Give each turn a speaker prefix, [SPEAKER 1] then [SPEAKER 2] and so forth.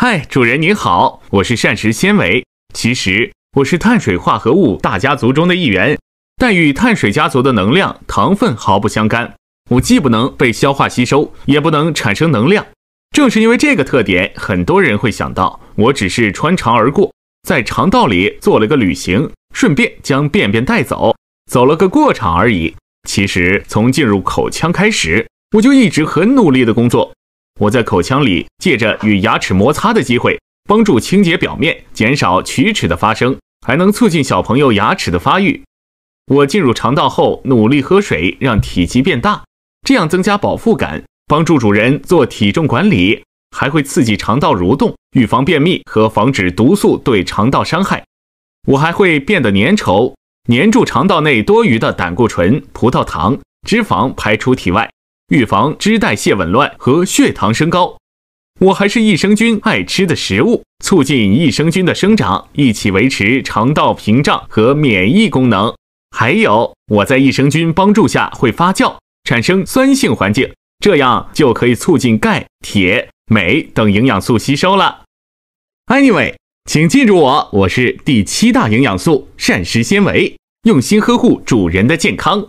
[SPEAKER 1] 嗨，主人您好，我是膳
[SPEAKER 2] 食纤维。其实我是碳水化合物大家族中的一员，但与碳水家族的能量、糖分毫不相干。我既不能被消化吸收，也不能产生能量。正是因为这个特点，很多人会想到我只是穿肠而过，在肠道里做了个旅行，顺便将便便带走，走了个过场而已。其实从进入口腔开始，我就一直很努力的工作。我在口腔里借着与牙齿摩擦的机会，帮助清洁表面，减少龋齿的发生，还能促进小朋友牙齿的发育。我进入肠道后，努力喝水，让体积变大，这样增加饱腹感，帮助主人做体重管理，还会刺激肠道蠕动，预防便秘和防止毒素对肠道伤害。我还会变得粘稠，粘住肠道内多余的胆固醇、葡萄糖、脂肪，排出体外。预防脂代谢紊乱和血糖升高，我还是益生菌爱吃的食物，促进益生菌的生长，一起维持肠道屏障和免疫功能。还有，我在益生菌帮助下会发酵，产生酸性环境，这样就可以促进钙、铁、镁等营养素吸收了。Anyway，请记住我，我是第七大营养素——膳食纤维，用心呵护主
[SPEAKER 1] 人的健康。